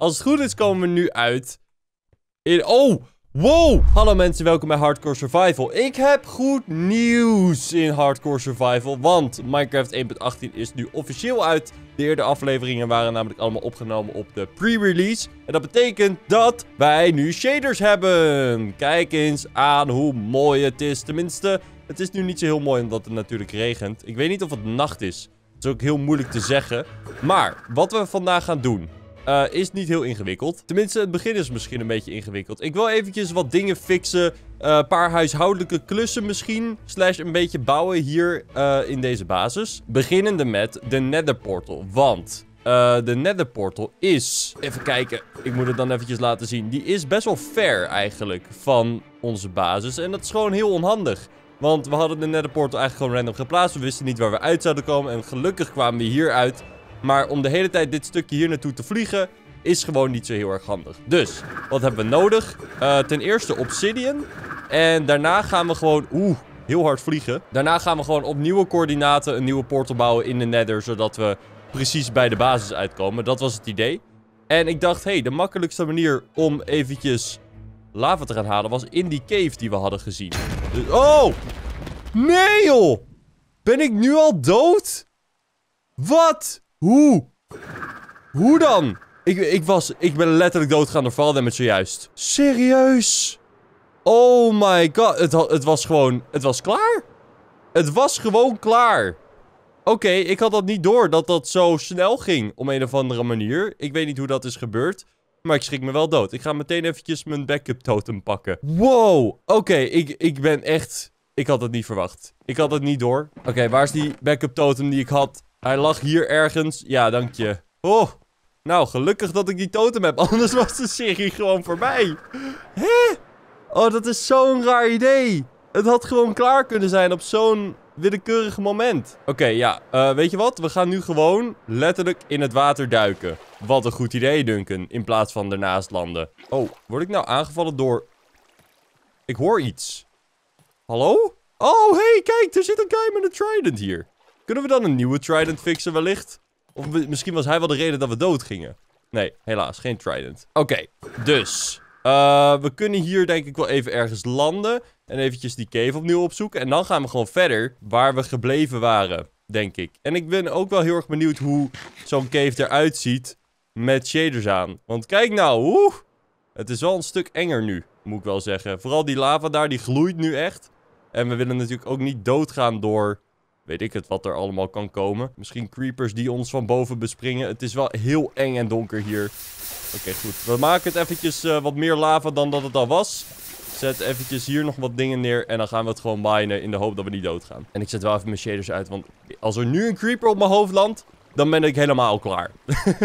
Als het goed is, komen we nu uit. In... Oh! Wow! Hallo mensen, welkom bij Hardcore Survival. Ik heb goed nieuws in Hardcore Survival, want Minecraft 1.18 is nu officieel uit. De eerste afleveringen waren namelijk allemaal opgenomen op de pre-release. En dat betekent dat wij nu shaders hebben. Kijk eens aan hoe mooi het is. Tenminste, het is nu niet zo heel mooi omdat het natuurlijk regent. Ik weet niet of het nacht is. Dat is ook heel moeilijk te zeggen. Maar, wat we vandaag gaan doen eh, is niet heel ingewikkeld. Tenminste, het begin is misschien een beetje ingewikkeld. Ik wil eventjes wat dingen fixen. Eh, een paar huishoudelijke klussen misschien. Slash een beetje bouwen hier eh, in deze basis. Beginnende met de nether portal. Want de nether portal is... Even kijken. Ik moet het dan eventjes laten zien. Die is best wel ver eigenlijk van onze basis. En dat is gewoon heel onhandig. Want we hadden de nether portal eigenlijk gewoon random geplaatst. We wisten niet waar we uit zouden komen. En gelukkig kwamen we hier uit. Maar om de hele tijd dit stukje hier naartoe te vliegen, is gewoon niet zo heel erg handig. Dus, wat hebben we nodig? Eh, ten eerste obsidian. En daarna gaan we gewoon... Oeh, heel hard vliegen. Daarna gaan we gewoon op nieuwe coördinaten een nieuwe portal bouwen in de nether. Zodat we precies bij de basis uitkomen. Dat was het idee. En ik dacht, hé, hey, de makkelijkste manier om eventjes lava te gaan halen was in die cave die we hadden gezien. Dus, oh! Nee, joh! Ben ik nu al dood? Wat? Hoe? Hoe dan? Ik, ik, was, ik ben letterlijk doodgaan door damage zojuist. Serieus? Oh my god. Het, het was gewoon... Het was klaar? Het was gewoon klaar. Oké, ik had dat niet door dat dat zo snel ging. Om een of andere manier. Ik weet niet hoe dat is gebeurd. Maar ik schrik me wel dood. Ik ga meteen eventjes mijn backup totem pakken. Wow. Oké, ik, ik ben echt... Ik had het niet verwacht. Ik had het niet door. Oké, waar is die backup totem die ik had? Hij lag hier ergens. Ja, dank je. Oh, nou, gelukkig dat ik die totem heb. Anders was de serie gewoon voorbij. Hè? Oh, dat is zo'n raar idee. Het had gewoon klaar kunnen zijn op zo'n willekeurig moment. Oké, ja. Eh, weet je wat? We gaan nu gewoon letterlijk in het water duiken. Wat een goed idee, Duncan. In plaats van ernaast landen. Oh, word ik nou aangevallen door... Ik hoor iets. Hallo? Oh, hey, kijk. Er zit een guy met een trident hier. Kunnen we dan een nieuwe trident fixen wellicht? Of misschien was hij wel de reden dat we dood gingen. Nee, helaas. Geen trident. Oké, dus. Eh, we kunnen hier denk ik wel even ergens landen. En eventjes die cave opnieuw opzoeken. En dan gaan we gewoon verder waar we gebleven waren, denk ik. En ik ben ook wel heel erg benieuwd hoe zo'n cave eruit ziet met shaders aan. Want kijk nou, oeh. Het is wel een stuk enger nu, moet ik wel zeggen. Vooral die lava daar, die gloeit nu echt. En we willen natuurlijk ook niet doodgaan door weet ik het wat er allemaal kan komen. Misschien creepers die ons van boven bespringen. Het is wel heel eng en donker hier. Oké, goed. We maken het eventjes eh, wat meer lava dan dat het al was. Zet eventjes hier nog wat dingen neer. En dan gaan we het gewoon minen in de hoop dat we niet doodgaan. En ik zet wel even mijn shaders uit. Want als er nu een creeper op mijn hoofd landt, dan ben ik helemaal klaar.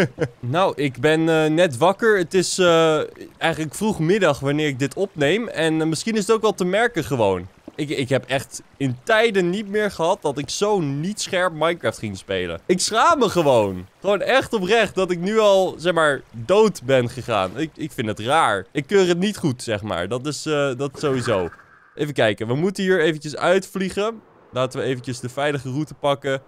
nou, ik ben eh, net wakker. Het is uh, eigenlijk vroegmiddag wanneer ik dit opneem. En misschien is het ook wel te merken gewoon. Ik, ik heb echt in tijden niet meer gehad dat ik zo niet scherp Minecraft ging spelen. Ik schaam me gewoon. Gewoon echt oprecht dat ik nu al, zeg maar, dood ben gegaan. Ik, ik vind het raar. Ik keur het niet goed, zeg maar. Dat is, eh, dat sowieso. Even kijken. We moeten hier eventjes uitvliegen. Laten we eventjes de veilige route pakken.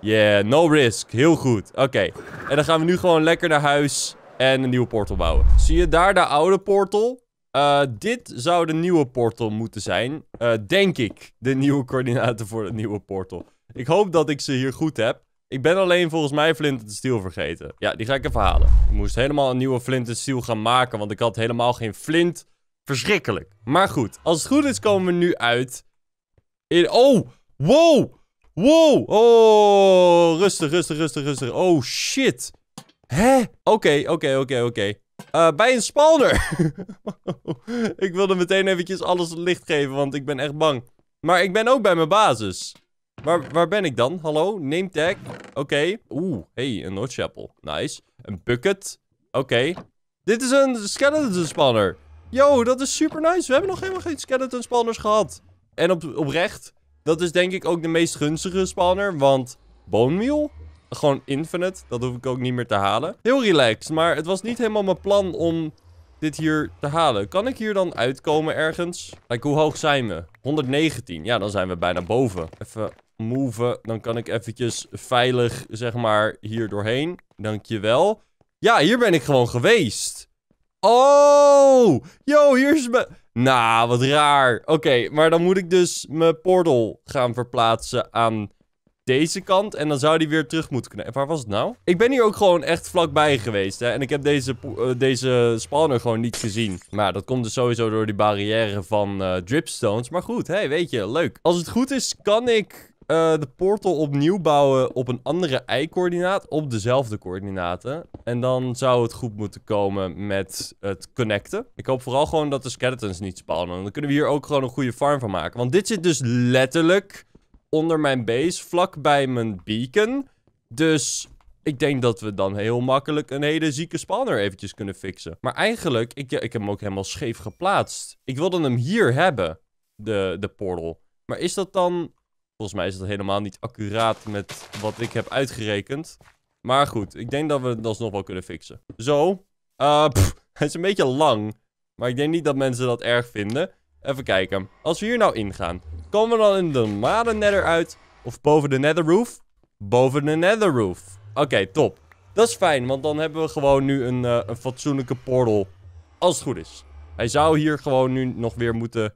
Yeah, no risk. Heel goed. Oké. En dan gaan we nu gewoon lekker naar huis en een nieuwe portal bouwen. Zie je daar de oude portal? Eh, dit zou de nieuwe portal moeten zijn. Eh, denk ik. De nieuwe coördinaten voor het nieuwe portal. Ik hoop dat ik ze hier goed heb. Ik ben alleen volgens mij flint en steel vergeten. Ja, die ga ik even halen. Ik moest helemaal een nieuwe flint en steel gaan maken. Want ik had helemaal geen flint. Verschrikkelijk. Maar goed. Als het goed is komen we nu uit. In... Oh! Wow! Wow! Oh! Rustig, rustig, rustig, rustig. Oh, shit. Hè? Oké, oké, oké, oké. Eh, bij een spawner. ik wilde meteen eventjes alles licht geven, want ik ben echt bang. Maar ik ben ook bij mijn basis. Waar, waar ben ik dan? Hallo? Name tag. Oké. Oeh, hey, een notch apple. Nice. Een bucket. Oké. Dit is een skeleton spanner. Yo, dat is super nice. We hebben nog helemaal geen skeleton spanners gehad. En op, oprecht, dat is denk ik ook de meest gunstige spanner, want bone meal gewoon infinite. Dat hoef ik ook niet meer te halen. Heel relaxed, maar het was niet helemaal mijn plan om dit hier te halen. Kan ik hier dan uitkomen ergens? Kijk, hoe hoog zijn we? 119. Ja, dan zijn we bijna boven. Even moven. Dan kan ik eventjes veilig, zeg maar, hier doorheen. Dankjewel. Ja, hier ben ik gewoon geweest. Oh! Yo, hier is mijn... Nou, wat raar. Oké, maar dan moet ik dus mijn portal gaan verplaatsen aan deze kant. En dan zou die weer terug moeten kunnen. Waar was het nou? Ik ben hier ook gewoon echt vlakbij geweest. Hè? En ik heb deze, eh, deze spawner gewoon niet gezien. Maar dat komt dus sowieso door die barrière van eh, dripstones. Maar goed, hey, weet je, leuk. Als het goed is, kan ik eh, de portal opnieuw bouwen op een andere i-coördinaat, op dezelfde coördinaten. En dan zou het goed moeten komen met het connecten. Ik hoop vooral gewoon dat de skeletons niet spawnen. Dan kunnen we hier ook gewoon een goede farm van maken. Want dit zit dus letterlijk onder mijn base, vlakbij bij mijn beacon. Dus ik denk dat we dan heel makkelijk een hele zieke spanner eventjes kunnen fixen. Maar eigenlijk, ik, ik heb hem ook helemaal scheef geplaatst. Ik wilde hem hier hebben, de, de portal. Maar is dat dan... Volgens mij is dat helemaal niet accuraat met wat ik heb uitgerekend. Maar goed, ik denk dat we het nog wel kunnen fixen. Zo. het eh, is een beetje lang. Maar ik denk niet dat mensen dat erg vinden. Even kijken. Als we hier nou ingaan. Komen we dan in de normale nether uit? Of boven de nether roof? Boven de nether roof. Oké, top. Dat is fijn, want dan hebben we gewoon nu een, eh, een fatsoenlijke portal. Als het goed is. Hij zou hier gewoon nu nog weer moeten...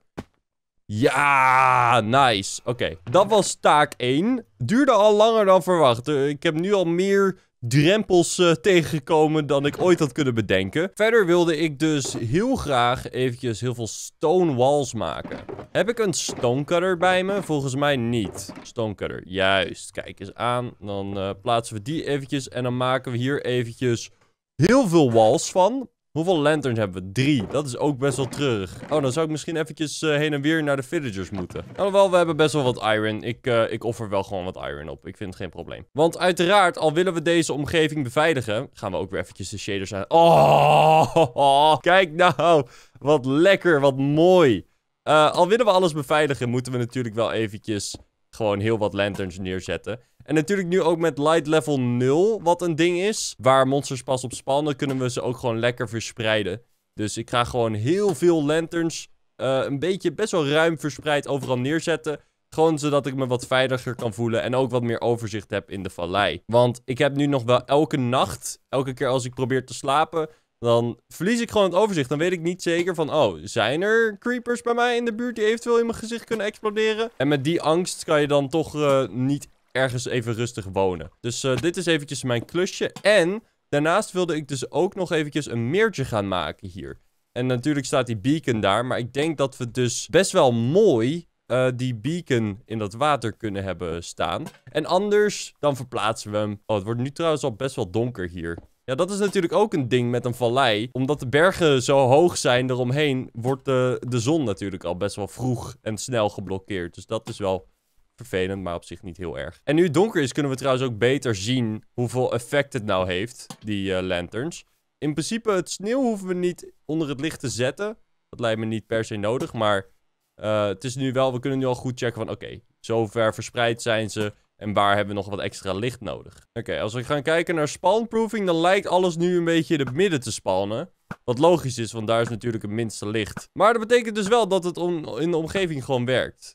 Ja, nice. Oké, dat was taak 1. Duurde al langer dan verwacht. Eh, ik heb nu al meer drempels eh, tegengekomen dan ik ooit had kunnen bedenken. Verder wilde ik dus heel graag eventjes heel veel stone walls maken. Heb ik een stonecutter bij me? Volgens mij niet. Stonecutter, juist. Kijk eens aan. Dan eh, plaatsen we die eventjes en dan maken we hier eventjes heel veel walls van. Hoeveel lanterns hebben we? Drie. Dat is ook best wel treurig. Oh, dan zou ik misschien eventjes eh, heen en weer naar de villagers moeten. Alhoewel, we hebben best wel wat iron. Ik, eh, ik offer wel gewoon wat iron op. Ik vind het geen probleem. Want uiteraard, al willen we deze omgeving beveiligen... gaan we ook weer eventjes de shaders aan... Oh, kijk nou. Wat lekker, wat mooi. Eh, al willen we alles beveiligen, moeten we natuurlijk wel eventjes gewoon heel wat lanterns neerzetten. En natuurlijk nu ook met light level 0, wat een ding is. Waar monsters pas op spannen, kunnen we ze ook gewoon lekker verspreiden. Dus ik ga gewoon heel veel lanterns eh, een beetje best wel ruim verspreid overal neerzetten. Gewoon zodat ik me wat veiliger kan voelen en ook wat meer overzicht heb in de vallei. Want ik heb nu nog wel elke nacht, elke keer als ik probeer te slapen, dan verlies ik gewoon het overzicht. Dan weet ik niet zeker van, oh, zijn er creepers bij mij in de buurt die eventueel in mijn gezicht kunnen exploderen? En met die angst kan je dan toch eh, niet ergens even rustig wonen. Dus eh, dit is eventjes mijn klusje. En daarnaast wilde ik dus ook nog eventjes een meertje gaan maken hier. En natuurlijk staat die beacon daar. Maar ik denk dat we dus best wel mooi eh, die beacon in dat water kunnen hebben staan. En anders, dan verplaatsen we hem. Oh, het wordt nu trouwens al best wel donker hier. Ja, dat is natuurlijk ook een ding met een vallei. Omdat de bergen zo hoog zijn eromheen, wordt de, de zon natuurlijk al best wel vroeg en snel geblokkeerd. Dus dat is wel vervelend, maar op zich niet heel erg. En nu het donker is, kunnen we trouwens ook beter zien hoeveel effect het nou heeft, die eh, lanterns. In principe, het sneeuw hoeven we niet onder het licht te zetten. Dat lijkt me niet per se nodig, maar eh, het is nu wel, we kunnen nu al goed checken van oké, zo ver verspreid zijn ze. En waar hebben we nog wat extra licht nodig? Oké, als we gaan kijken naar spawnproofing, dan lijkt alles nu een beetje in het midden te spawnen. Wat logisch is, want daar is natuurlijk het minste licht. Maar dat betekent dus wel dat het in de omgeving gewoon werkt.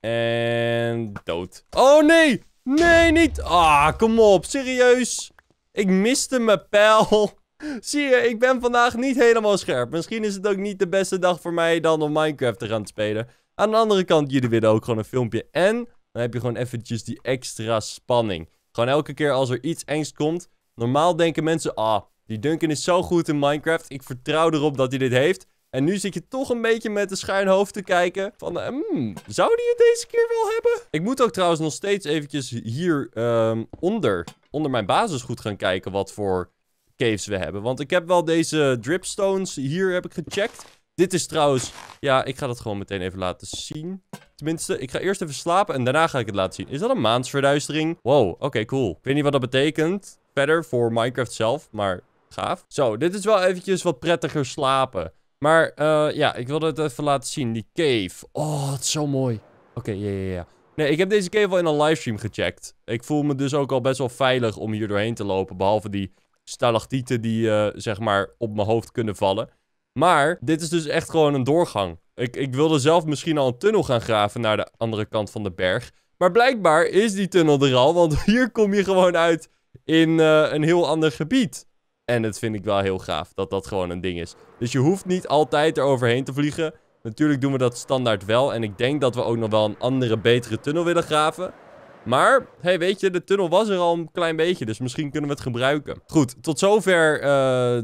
En dood. Oh nee! Nee, niet! Ah, kom op, serieus? Ik miste mijn pijl. Zie je, ik ben vandaag niet helemaal scherp. Misschien is het ook niet de beste dag voor mij dan om Minecraft te gaan spelen. Aan de andere kant, jullie willen ook gewoon een filmpje en dan heb je gewoon eventjes die extra spanning. Gewoon elke keer als er iets engs komt. Normaal denken mensen, ah, die Duncan is zo goed in Minecraft. Ik vertrouw erop dat hij dit heeft. En nu zit je toch een beetje met de schuin hoofd te kijken. Van, eh, hmm, zou die het deze keer wel hebben? Ik moet ook trouwens nog steeds eventjes hier ehm, onder, onder mijn basis goed gaan kijken wat voor caves we hebben. Want ik heb wel deze dripstones hier heb ik gecheckt. Dit is trouwens... Ja, ik ga dat gewoon meteen even laten zien. Tenminste, ik ga eerst even slapen en daarna ga ik het laten zien. Is dat een maansverduistering? Wow, oké, cool. Ik weet niet wat dat betekent verder voor Minecraft zelf, maar gaaf. Zo, dit is wel eventjes wat prettiger slapen. Maar eh, ja, ik wilde het even laten zien. Die cave. Oh, het is zo mooi. Oké, ja, ja, ja. Nee, ik heb deze cave al in een livestream gecheckt. Ik voel me dus ook al best wel veilig om hier doorheen te lopen. Behalve die stalactieten die, eh, zeg maar, op mijn hoofd kunnen vallen. Maar dit is dus echt gewoon een doorgang. Ik, ik wilde zelf misschien al een tunnel gaan graven naar de andere kant van de berg. Maar blijkbaar is die tunnel er al, want hier kom je gewoon uit in eh, een heel ander gebied. En dat vind ik wel heel gaaf, dat dat gewoon een ding is. Dus je hoeft niet altijd eroverheen te vliegen. Natuurlijk doen we dat standaard wel. En ik denk dat we ook nog wel een andere, betere tunnel willen graven. Maar, hey, weet je, de tunnel was er al een klein beetje. Dus misschien kunnen we het gebruiken. Goed, tot zover eh,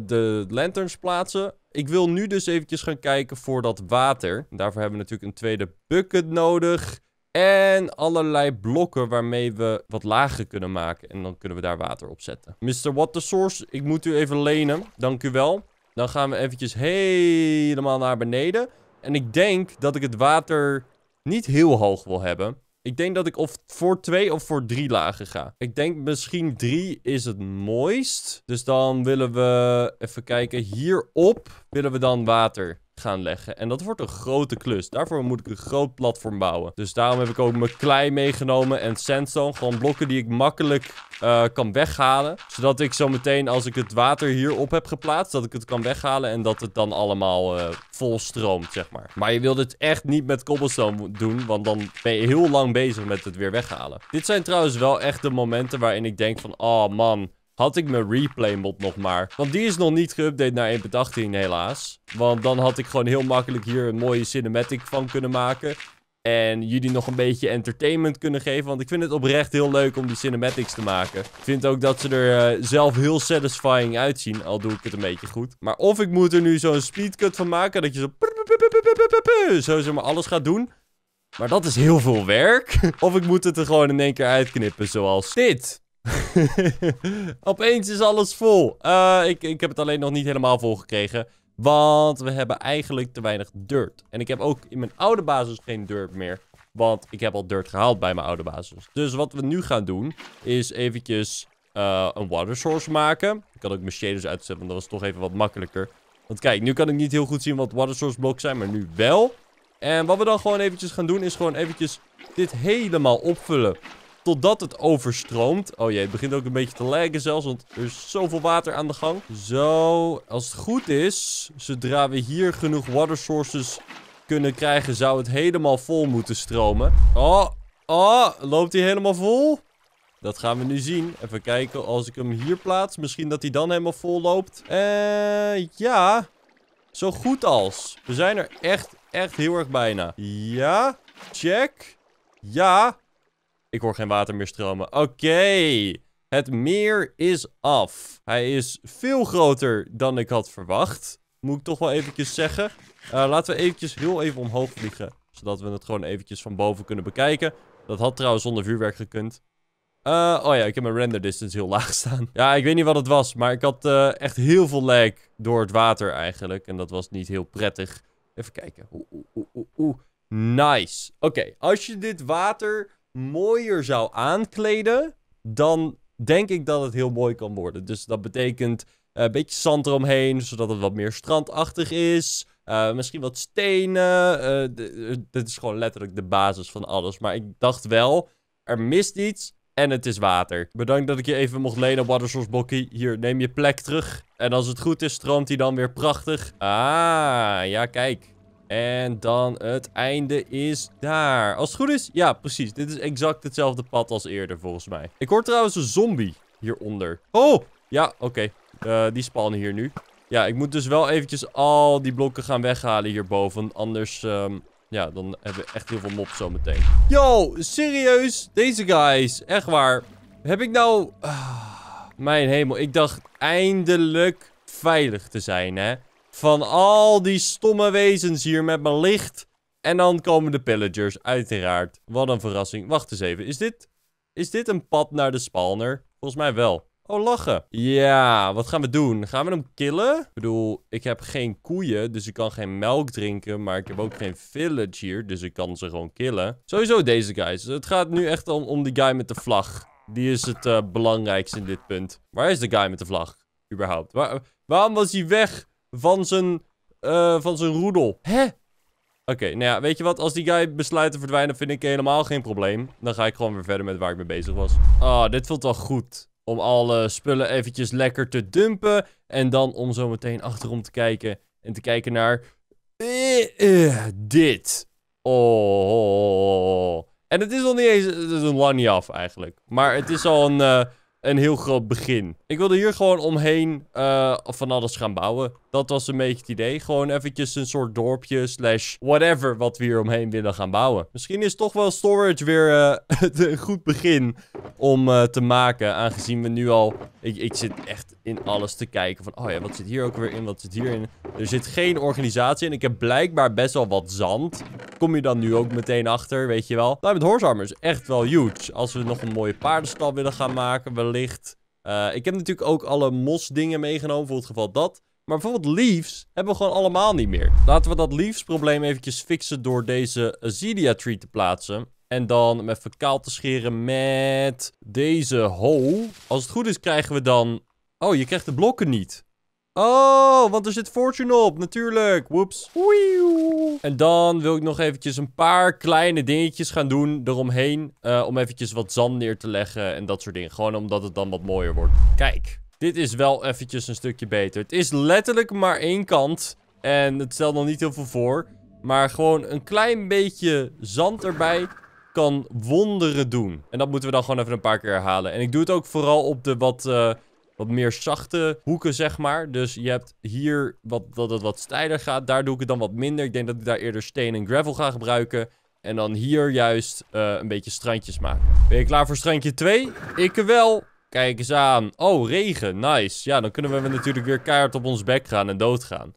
de lanterns plaatsen. Ik wil nu dus eventjes gaan kijken voor dat water. Daarvoor hebben we natuurlijk een tweede bucket nodig. En allerlei blokken waarmee we wat lager kunnen maken. En dan kunnen we daar water op zetten. Mr. Water Source, ik moet u even lenen. Dank u wel. Dan gaan we eventjes helemaal naar beneden. En ik denk dat ik het water niet heel hoog wil hebben. Ik denk dat ik of voor twee of voor drie lagen ga. Ik denk misschien drie is het mooist. Dus dan willen we even kijken. Hierop willen we dan water gaan leggen. En dat wordt een grote klus. Daarvoor moet ik een groot platform bouwen. Dus daarom heb ik ook mijn klei meegenomen en sandstone. Gewoon blokken die ik makkelijk eh, kan weghalen. Zodat ik zo meteen als ik het water hierop heb geplaatst, dat ik het kan weghalen. En dat het dan allemaal eh, vol stroomt, zeg maar. Maar je wilt het echt niet met cobblestone doen, want dan ben je heel lang bezig met het weer weghalen. Dit zijn trouwens wel echt de momenten waarin ik denk van, oh man, had ik mijn replay mod nog maar. Want die is nog niet geüpdate naar 1.18 helaas. Want dan had ik gewoon heel makkelijk hier een mooie cinematic van kunnen maken. En jullie nog een beetje entertainment kunnen geven. Want ik vind het oprecht heel leuk om die cinematics te maken. Ik vind ook dat ze er eh, zelf heel satisfying uitzien. Al doe ik het een beetje goed. Maar of ik moet er nu zo'n speedcut van maken. Dat je zo... Zo zeg maar alles gaat doen. Maar dat is heel veel werk. Of ik moet het er gewoon in één keer uitknippen zoals dit. Opeens is alles vol. Eh, ik, ik heb het alleen nog niet helemaal vol gekregen. Want we hebben eigenlijk te weinig dirt. En ik heb ook in mijn oude basis geen dirt meer. Want ik heb al dirt gehaald bij mijn oude basis. Dus wat we nu gaan doen, is eventjes eh, een water source maken. Ik kan ook mijn shaders uitzetten, want dat was toch even wat makkelijker. Want kijk, nu kan ik niet heel goed zien wat water source blokken zijn, maar nu wel. En wat we dan gewoon eventjes gaan doen, is gewoon eventjes dit helemaal opvullen totdat het overstroomt. Oh jee, het begint ook een beetje te laggen zelfs, want er is zoveel water aan de gang. Zo, als het goed is, zodra we hier genoeg water sources kunnen krijgen, zou het helemaal vol moeten stromen. Oh, oh, loopt hij helemaal vol? Dat gaan we nu zien. Even kijken als ik hem hier plaats. Misschien dat hij dan helemaal vol loopt. Eh, ja. Zo goed als. We zijn er echt, echt heel erg bijna. Ja. Check. Ja. Ik hoor geen water meer stromen. Oké. Het meer is af. Hij is veel groter dan ik had verwacht. Moet ik toch wel eventjes zeggen. Eh, laten we eventjes heel even omhoog vliegen. Zodat we het gewoon eventjes van boven kunnen bekijken. Dat had trouwens zonder vuurwerk gekund. Eh, oh ja, ik heb mijn render distance heel laag staan. Ja, ik weet niet wat het was. Maar ik had eh, echt heel veel lag door het water eigenlijk. En dat was niet heel prettig. Even kijken. Oeh, oeh, oeh, oeh. Nice. Oké, als je dit water mooier zou aankleden, dan denk ik dat het heel mooi kan worden. Dus dat betekent eh, een beetje zand eromheen, zodat het wat meer strandachtig is. Eh, misschien wat stenen. Eh, dit is gewoon letterlijk de basis van alles. Maar ik dacht wel, er mist iets en het is water. Bedankt dat ik je even mocht lenen, Watersource Bokkie. Hier, neem je plek terug. En als het goed is, stroomt hij dan weer prachtig. Ah, ja, kijk. En dan het einde is daar. Als het goed is, ja precies. Dit is exact hetzelfde pad als eerder volgens mij. Ik hoor trouwens een zombie hieronder. Oh, ja oké. Eh, die spannen hier nu. Ja, ik moet dus wel eventjes al die blokken gaan weghalen hierboven. Anders, um, ja, dan hebben we echt heel veel mobs zometeen. Yo, serieus? Deze guys, echt waar. Heb ik nou... Ah, mijn hemel, ik dacht eindelijk veilig te zijn, hè van al die stomme wezens hier met mijn licht. En dan komen de pillagers, uiteraard. Wat een verrassing. Wacht eens even, is dit, is dit een pad naar de spawner? Volgens mij wel. Oh, lachen. Ja, wat gaan we doen? Gaan we hem killen? Ik bedoel, ik heb geen koeien, dus ik kan geen melk drinken. Maar ik heb ook geen village hier, dus ik kan ze gewoon killen. Sowieso deze guys. Het gaat nu echt om, die guy met de vlag. Die is het uh, belangrijkste in dit punt. Waar is de guy met de vlag? Überhaupt. Waar, waarom was hij weg? van zijn, eh, van zijn roedel. Hè? Oké, nou ja, weet je wat? Als die guy besluit te verdwijnen, vind ik helemaal geen probleem. Dan ga ik gewoon weer verder met waar ik mee bezig was. Ah, dit voelt wel goed. Om alle spullen eventjes lekker te dumpen. En dan om zo meteen achterom te kijken. En te kijken naar... Eh, eh, dit. Oh, oh, oh, oh. En het is al niet eens... Het is af, eigenlijk. Maar het is al een, een heel groot begin. Ik wilde hier gewoon omheen van alles gaan bouwen. Dat was een beetje het idee. Gewoon eventjes een soort dorpje slash whatever wat we hier omheen willen gaan bouwen. Misschien is toch wel storage weer uh, een goed begin om eh, te maken. Aangezien we nu al... Ik, ik zit echt in alles te kijken van... Oh ja, wat zit hier ook weer in? Wat zit hierin? Er zit geen organisatie in. Ik heb blijkbaar best wel wat zand. Kom je dan nu ook meteen achter, weet je wel. Nou, met Horsearmer is echt wel huge. Als we nog een mooie paardenstal willen gaan maken, wellicht... Eh, ik heb natuurlijk ook alle mosdingen meegenomen, voor het geval dat. Maar bijvoorbeeld leaves hebben we gewoon allemaal niet meer. Laten we dat leaves probleem eventjes fixen door deze azidia tree te plaatsen. En dan hem even kaal te scheren met deze hole. Als het goed is krijgen we dan... Oh, je krijgt de blokken niet. Oh, want er zit fortune op, natuurlijk. Whoops. En dan wil ik nog eventjes een paar kleine dingetjes gaan doen eromheen. Eh, om eventjes wat zand neer te leggen en dat soort dingen. Gewoon omdat het dan wat mooier wordt. Kijk, dit is wel eventjes een stukje beter. Het is letterlijk maar één kant. En het stelt nog niet heel veel voor. Maar gewoon een klein beetje zand erbij kan wonderen doen. En dat moeten we dan gewoon even een paar keer herhalen. En ik doe het ook vooral op de wat, eh, wat meer zachte hoeken, zeg maar. Dus je hebt hier wat, dat het wat steiler gaat. Daar doe ik het dan wat minder. Ik denk dat ik daar eerder steen en gravel ga gebruiken. En dan hier juist eh, een beetje strandjes maken. Ben je klaar voor strandje 2? Ik wel. Kijk eens aan. Oh, regen. Nice. Ja, dan kunnen we natuurlijk weer kaart op ons bek gaan en doodgaan.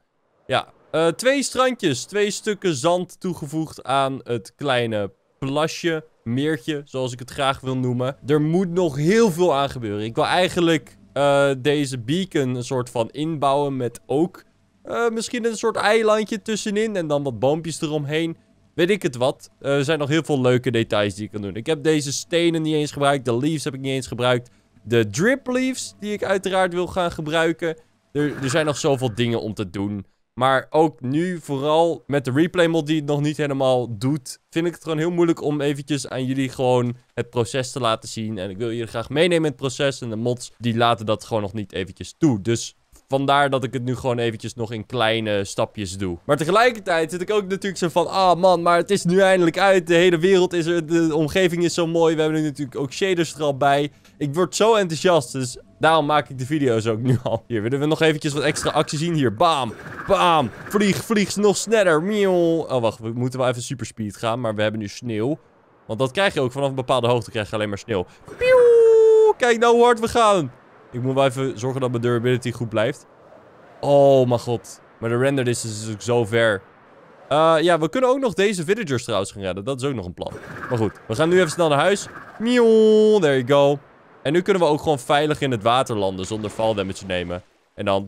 Ja, eh, twee strandjes. Twee stukken zand toegevoegd aan het kleine plasje. Meertje, zoals ik het graag wil noemen. Er moet nog heel veel aan gebeuren. Ik wil eigenlijk eh, deze beacon een soort van inbouwen met ook... Eh, misschien een soort eilandje tussenin en dan wat boompjes eromheen. Weet ik het wat. er zijn nog heel veel leuke details die ik kan doen. Ik heb deze stenen niet eens gebruikt. De leaves heb ik niet eens gebruikt de drip leaves, die ik uiteraard wil gaan gebruiken. Er, er zijn nog zoveel dingen om te doen. Maar ook nu, vooral met de replay mod die het nog niet helemaal doet, vind ik het gewoon heel moeilijk om eventjes aan jullie gewoon het proces te laten zien. En ik wil jullie graag meenemen in het proces en de mods die laten dat gewoon nog niet eventjes toe. Dus Vandaar dat ik het nu gewoon eventjes nog in kleine stapjes doe. Maar tegelijkertijd zit ik ook natuurlijk zo van... Ah man, maar het is nu eindelijk uit. De hele wereld is er. De omgeving is zo mooi. We hebben nu natuurlijk ook shaders er bij. Ik word zo enthousiast. Dus daarom maak ik de video's ook nu al. Hier, willen we nog eventjes wat extra actie zien? Hier, bam, bam. Vlieg, vlieg, nog sneller. Miauw. Oh wacht, we moeten wel even superspeed gaan. Maar we hebben nu sneeuw. Want dat krijg je ook. Vanaf een bepaalde hoogte krijg je alleen maar sneeuw. Pieuw. Kijk nou hoe hard we gaan. Ik moet wel even zorgen dat mijn durability goed blijft. Oh mijn god. Maar de render is ook zo ver. Eh, ja, we kunnen ook nog deze villagers trouwens gaan redden. Dat is ook nog een plan. Maar goed, we gaan nu even snel naar huis. Miow, there you go. En nu kunnen we ook gewoon veilig in het water landen zonder fall damage te nemen. En dan...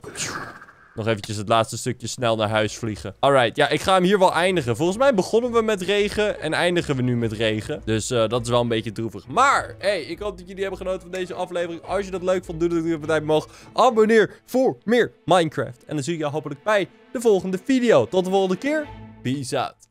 Nog eventjes het laatste stukje snel naar huis vliegen. Alright, ja, ik ga hem hier wel eindigen. Volgens mij begonnen we met regen en eindigen we nu met regen. Dus eh, dat is wel een beetje droevig. Maar, hey, ik hoop dat jullie hebben genoten van deze aflevering. Als je dat leuk vond, doe dan natuurlijk een duimpje omhoog. Abonneer voor meer Minecraft. En dan zie ik je hopelijk bij de volgende video. Tot de volgende keer. Peace out.